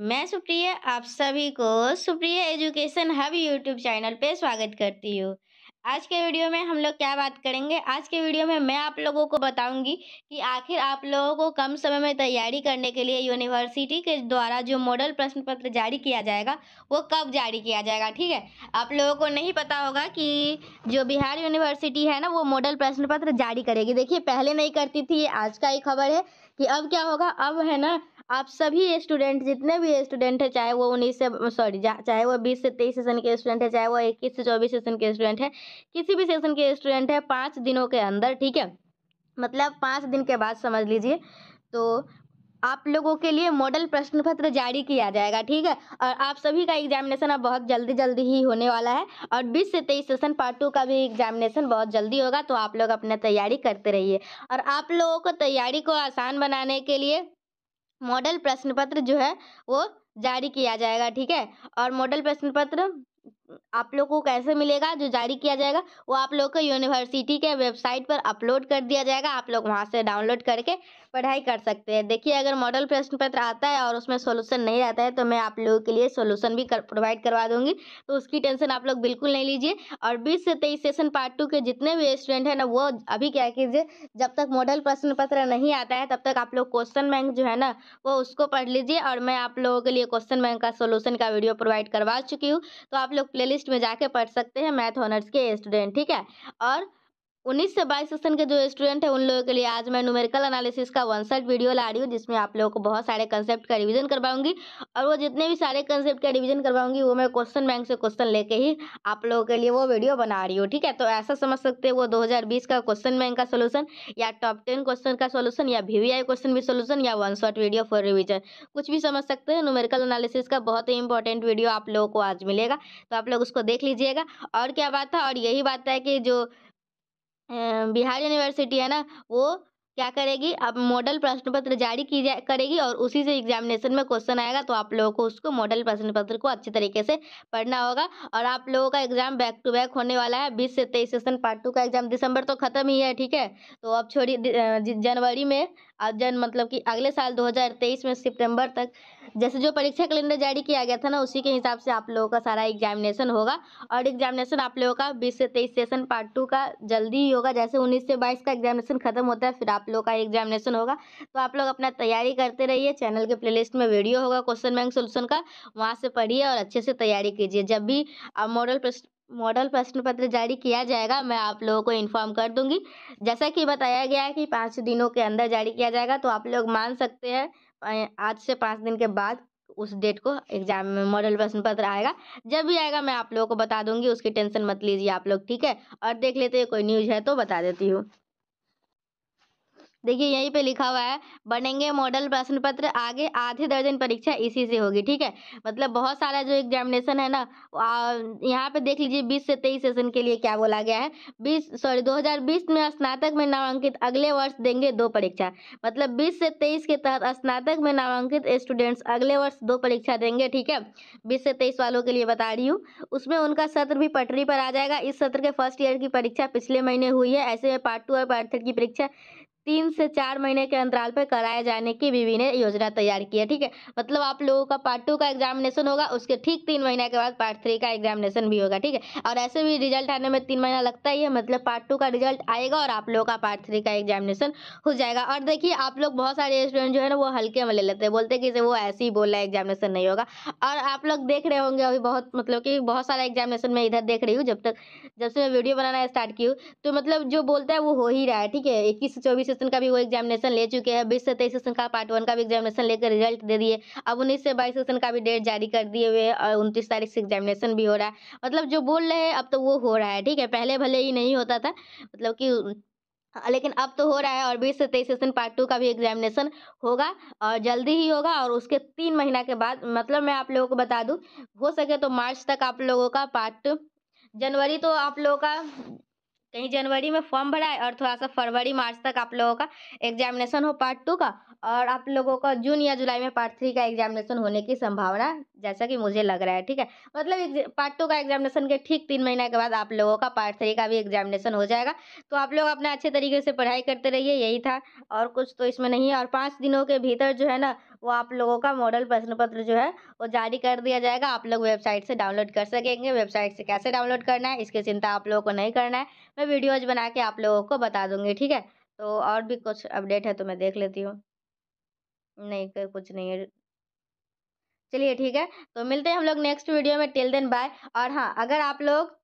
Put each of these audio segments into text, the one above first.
मैं सुप्रिया आप सभी को Supriya education hub YouTube channel पे स्वागत करती हूँ आज के वीडियो में हम लोग क्या बात करेंगे आज के वीडियो में मैं आप लोगों को बताऊंगी कि आखिर आप लोगों को कम समय में तैयारी करने के लिए यूनिवर्सिटी के द्वारा जो मॉडल प्रश्न पत्र जारी किया जाएगा वो कब जारी किया जाएगा ठीक है आप लोगों को नहीं पता होगा कि जो बिहार यूनिवर्सिटी है ना वो मॉडल प्रश्न पत्र जारी करेगी देखिए पहले नहीं करती थी आज का ही खबर है कि अब क्या होगा अब है ना आप सभी स्टूडेंट जितने भी स्टूडेंट हैं चाहे वो उन्नीस से सॉरी चाहे वो बीस से तेईस सेशन के स्टूडेंट है चाहे वो इक्कीस से चौबीस सेशन के स्टूडेंट है किसी भी सेशन के स्टूडेंट है पाँच दिनों के अंदर ठीक है मतलब पाँच दिन के बाद समझ लीजिए तो आप लोगों के लिए मॉडल प्रश्न पत्र जारी किया जाएगा ठीक है और आप सभी का एग्जामिनेशन अब बहुत जल्दी जल्दी ही होने वाला है और 20 से 23 सेशन पार्ट टू का भी एग्जामिनेशन बहुत जल्दी होगा तो आप लोग अपना तैयारी करते रहिए और आप लोगों को तैयारी को आसान बनाने के लिए मॉडल प्रश्न पत्र जो है वो जारी किया जाएगा ठीक है और मॉडल प्रश्न पत्र आप लोग को कैसे मिलेगा जो जारी किया जाएगा वो आप लोग को यूनिवर्सिटी के वेबसाइट पर अपलोड कर दिया जाएगा आप लोग वहाँ से डाउनलोड करके पढ़ाई कर सकते हैं देखिए अगर मॉडल प्रश्न पत्र आता है और उसमें सोल्यूशन नहीं आता है तो मैं आप लोगों के लिए सोल्यूशन भी कर, प्रोवाइड करवा दूंगी तो उसकी टेंशन आप लोग बिल्कुल नहीं लीजिए और बीस से तेईस सेशन पार्ट टू के जितने भी स्टूडेंट हैं ना वो अभी क्या कीजिए जब तक मॉडल प्रश्न पत्र नहीं आता है तब तक आप लोग क्वेश्चन बैंक जो है ना वो उसको पढ़ लीजिए और मैं आप लोगों के लिए क्वेश्चन बैंक का सोल्यूशन का वीडियो प्रोवाइड करवा चुकी हूँ तो आप लोग प्लेलिस्ट में जाके पढ़ सकते हैं मैथ ऑनर्स के स्टूडेंट ठीक है और उन्नीस से बाईस सेशन के जो स्टूडेंट है उन लोगों के लिए आज मैं न्यूमेरिकल एनालिसिस का वन साइड वीडियो ला रही हूँ जिसमें आप लोगों को बहुत सारे कंसेप्ट का रिवीजन करवाऊंगी और वो जितने भी सारे कंसेप्ट का रिवीजन करवाऊंगी वो मैं क्वेश्चन बैंक से क्वेश्चन लेके ही आप लोगों के लिए वो वीडियो बना रही हूँ ठीक है तो ऐसा समझ सकते हैं वो दो का क्वेश्चन बैंक का सोल्यूशन या टॉप टेन क्वेश्चन का सोल्यूशन या वी क्वेश्चन भी सोल्यूशन या one short video for revision कुछ भी समझ सकते हैं न्यूमेरिकल एनालिसिस का बहुत ही इंपॉर्टेंट वीडियो आप लोगों को आज मिलेगा तो आप लोग उसको देख लीजिएगा और क्या बात है और यही बात है कि जो बिहार यूनिवर्सिटी है ना वो क्या करेगी अब मॉडल प्रश्न पत्र जारी की जा करेगी और उसी से एग्जामिनेशन में क्वेश्चन आएगा तो आप लोगों को उसको मॉडल प्रश्न पत्र को अच्छे तरीके से पढ़ना होगा और आप लोगों का एग्जाम बैक टू बैक होने वाला है बीस से तेईस सेशन पार्ट टू का एग्जाम दिसंबर तो खत्म ही है ठीक है तो अब छोड़िए जनवरी में जन मतलब कि अगले साल 2023 में सितंबर तक जैसे जो परीक्षा कैलेंडर जारी किया गया था ना उसी के हिसाब से आप लोगों का सारा एग्जामिनेशन होगा और एग्जामिनेशन आप लोगों का 20 से 23 सेशन पार्ट टू का जल्दी ही होगा जैसे 19 से 22 का एग्जामिनेशन खत्म होता है फिर आप लोगों का एग्जामिनेशन होगा तो आप लोग अपना तैयारी करते रहिए चैनल के प्लेलिस्ट में वीडियो होगा क्वेश्चन बैंक सोल्यूशन का वहाँ से पढ़िए और अच्छे से तैयारी कीजिए जब भी आप मॉडल मॉडल प्रश्न पत्र जारी किया जाएगा मैं आप लोगों को इन्फॉर्म कर दूंगी जैसा कि बताया गया है कि पाँच दिनों के अंदर जारी किया जाएगा तो आप लोग मान सकते हैं आज से पाँच दिन के बाद उस डेट को एग्जाम में मॉडल प्रश्न पत्र आएगा जब भी आएगा मैं आप लोगों को बता दूंगी उसकी टेंशन मत लीजिए आप लोग ठीक है और देख लेते हैं कोई न्यूज़ है तो बता देती हूँ देखिए यहीं पे लिखा हुआ है बनेंगे मॉडल प्रश्न पत्र आगे आधे दर्जन परीक्षा इसी से होगी ठीक है मतलब बहुत सारा जो एग्जामिनेशन है ना यहाँ पे देख लीजिए बीस से तेईस सेशन के लिए क्या बोला गया है बीस सॉरी दो में स्नातक में नामांकित अगले वर्ष देंगे दो परीक्षा मतलब बीस से तेईस के तहत स्नातक में नामांकित स्टूडेंट्स अगले वर्ष दो परीक्षा देंगे ठीक है बीस से तेईस वालों के लिए बता रही हूँ उसमें उनका सत्र भी पटरी पर आ जाएगा इस सत्र के फर्स्ट ईयर की परीक्षा पिछले महीने हुई है ऐसे में पार्ट टू और पार्ट थ्री की परीक्षा तीन से चार महीने के अंतराल पर कराए जाने की बीवी ने योजना तैयार की है ठीक है मतलब आप लोगों का पार्ट टू का एग्जामिनेशन होगा उसके ठीक तीन महीने के बाद पार्ट थ्री का एग्जामिनेशन भी होगा ठीक है और ऐसे भी रिजल्ट आने में तीन महीना लगता ही है मतलब पार्ट टू का रिजल्ट आएगा और आप लोगों का पार्ट थ्री का एग्जामिनेशन हो जाएगा और देखिए आप लोग बहुत सारे स्टूडेंट जो है ना वो हल्के में ले लेते हैं बोलते हैं कि वो ऐसे ही बोल रहा है एग्जामिनेशन नहीं होगा और आप लोग देख रहे होंगे अभी बहुत मतलब कि बहुत सारा एग्जामिनेशन मैं इधर देख रही हूँ जब तक जब से मैं वीडियो बनाना स्टार्ट की हूँ तो मतलब जो बोलता है वो हो ही रहा है ठीक है इक्कीस से चौबीस सेशन का भी वो एग्जामिनेशन ले चुके हैं बीस से तेईस सेशन का पार्ट वन का भी एग्जामिनेशन लेकर रिजल्ट दे दिए अब उन्नीस से बाईस सेशन का भी डेट जारी कर दिए हुए और उनतीस तारीख से एग्जामिनेशन भी हो रहा है मतलब जो बोल रहे हैं अब तो वो हो रहा है ठीक है पहले भले ही नहीं होता था मतलब कि लेकिन अब तो हो रहा है और 20 से तेईस सेशन पार्ट टू का भी एग्जामिनेशन होगा और जल्दी ही होगा और उसके तीन महीना के बाद मतलब मैं आप लोगों को बता दूं हो सके तो मार्च तक आप लोगों का पार्ट जनवरी तो आप लोगों का कहीं जनवरी में फॉर्म भरा है और थोड़ा सा फरवरी मार्च तक आप लोगों का एग्जामिनेशन हो पार्ट टू का और आप लोगों का जून या जुलाई में पार्ट थ्री का एग्जामिनेशन होने की संभावना जैसा कि मुझे लग रहा है ठीक है मतलब पार्ट टू का एग्जामिनेशन के ठीक तीन महीने के बाद आप लोगों का पार्ट थ्री का भी एग्जामिनेशन हो जाएगा तो आप लोग अपना अच्छे तरीके से पढ़ाई करते रहिए यही था और कुछ तो इसमें नहीं है और पाँच दिनों के भीतर जो है ना वो आप लोगों का मॉडल प्रश्न पत्र जो है वो जारी कर दिया जाएगा आप लोग वेबसाइट से डाउनलोड कर सकेंगे वेबसाइट से कैसे डाउनलोड करना है इसकी चिंता आप लोगों को नहीं करना है मैं वीडियोज बना के आप लोगों को बता दूंगी ठीक है तो और भी कुछ अपडेट है तो मैं देख लेती हूँ नहीं कुछ नहीं है चलिए ठीक है तो मिलते हैं हम लोग नेक्स्ट वीडियो में टिल देन बाय और हाँ अगर आप लोग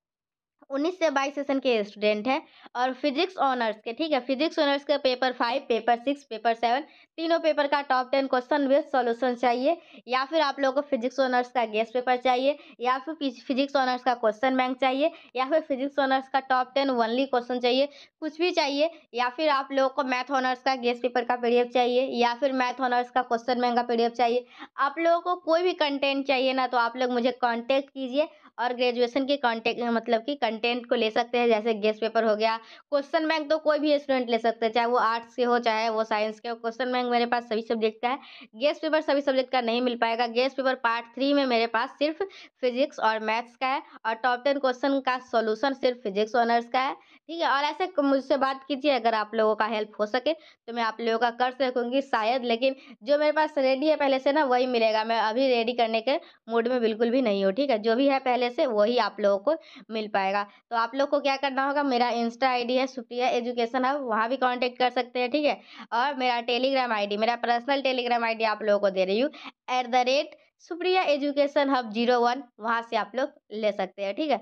उन्नीस से बाईस सेशन के स्टूडेंट हैं और फिजिक्स ऑनर्स के ठीक है फिजिक्स ऑनर्स के paper five paper six paper seven तीनों पेपर का top ten question with solution चाहिए या फिर आप लोगों को फिजिक्स ऑनर्स का गेस्ट पेपर चाहिए या फिर फिजिक्स ऑनर्स का क्वेश्चन बैंक चाहिए या फिर फिजिक्स ऑनर्स का टॉप टेन वनली क्वेश्चन चाहिए कुछ भी चाहिए या फिर आप लोगों को मैथ ऑनर्स का गेस्ट पेपर का पी चाहिए या फिर मैथ ऑनर्स का क्वेश्चन बैंक का पी चाहिए आप लोगों को कोई भी कंटेंट चाहिए ना तो आप लोग मुझे कॉन्टैक्ट कीजिए और ग्रेजुएशन के कॉन्टेक्ट मतलब कि कंटेंट को ले सकते हैं जैसे गेस्ट पेपर हो गया क्वेश्चन बैंक तो कोई भी स्टूडेंट ले सकते हैं चाहे वो आर्ट्स के हो चाहे वो साइंस के हो क्वेश्चन बैंक रंग मेरे पास सभी सब्जेक्ट का है गेस्ट पेपर सभी सब्जेक्ट का नहीं मिल पाएगा गेस्ट पेपर पार्ट थ्री में मेरे पास सिर्फ फिजिक्स और मैथ्स का है और टॉप टेन क्वेश्चन का सोल्यूशन सिर्फ फिजिक्स ऑनर्स का है ठीक है और ऐसे मुझसे बात कीजिए अगर आप लोगों का हेल्प हो सके तो मैं आप लोगों का कर सकूँगी शायद लेकिन जो मेरे पास रेडी है पहले से ना वही मिलेगा मैं अभी रेडी करने के मूड में बिल्कुल भी नहीं हूँ ठीक है जो भी है पहले से वही आप लोगों को मिल पाएगा तो आप लोग को क्या करना होगा मेरा इंस्टा आईडी है सुप्रिया एजुकेशन हब वहाँ भी कांटेक्ट कर सकते हैं ठीक है और मेरा टेलीग्राम टेलीग्राम आईडी मेरा पर्सनल टेलीग्राम आईडी आप लोगों को दे रही हूँ at the rate Supriya education hub zero one वहाँ से आप लोग ले सकते हैं ठीक है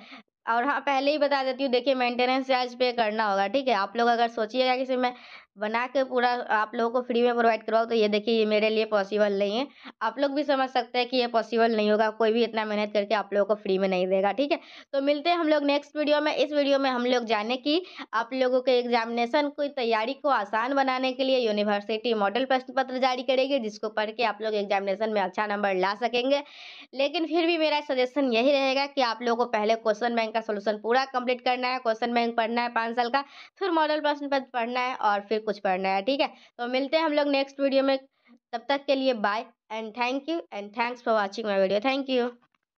और हाँ पहले ही बता देती हूँ देखिए मेंटेनेंस चार्ज पे करना होगा ठीक है आप लोग अगर सोचिएगा कि मैं बना के पूरा आप लोगों को फ्री में प्रोवाइड करवाओ तो ये देखिए ये मेरे लिए पॉसिबल नहीं है आप लोग भी समझ सकते हैं कि ये पॉसिबल नहीं होगा कोई भी इतना मेहनत करके आप लोगों को फ्री में नहीं देगा ठीक है तो मिलते हैं हम लोग नेक्स्ट वीडियो में इस वीडियो में हम लोग जाने की आप लोगों के एग्जामिनेशन की तैयारी को आसान बनाने के लिए यूनिवर्सिटी मॉडल प्रश्न पत्र जारी करेगी जिसको पढ़ के आप लोग एग्जामिनेशन में अच्छा नंबर ला सकेंगे लेकिन फिर भी मेरा सजेशन यही रहेगा कि आप लोगों को पहले क्वेश्चन बैंक का सोल्यूशन पूरा कंप्लीट करना है क्वेश्चन बैंक पढ़ना है पाँच साल का फिर मॉडल प्रश्न पत्र पढ़ना है और फिर कुछ पढ़ना है ठीक है तो मिलते हैं हम लोग नेक्स्ट वीडियो में तब तक के लिए bye and thank you and thanks for watching my video thank you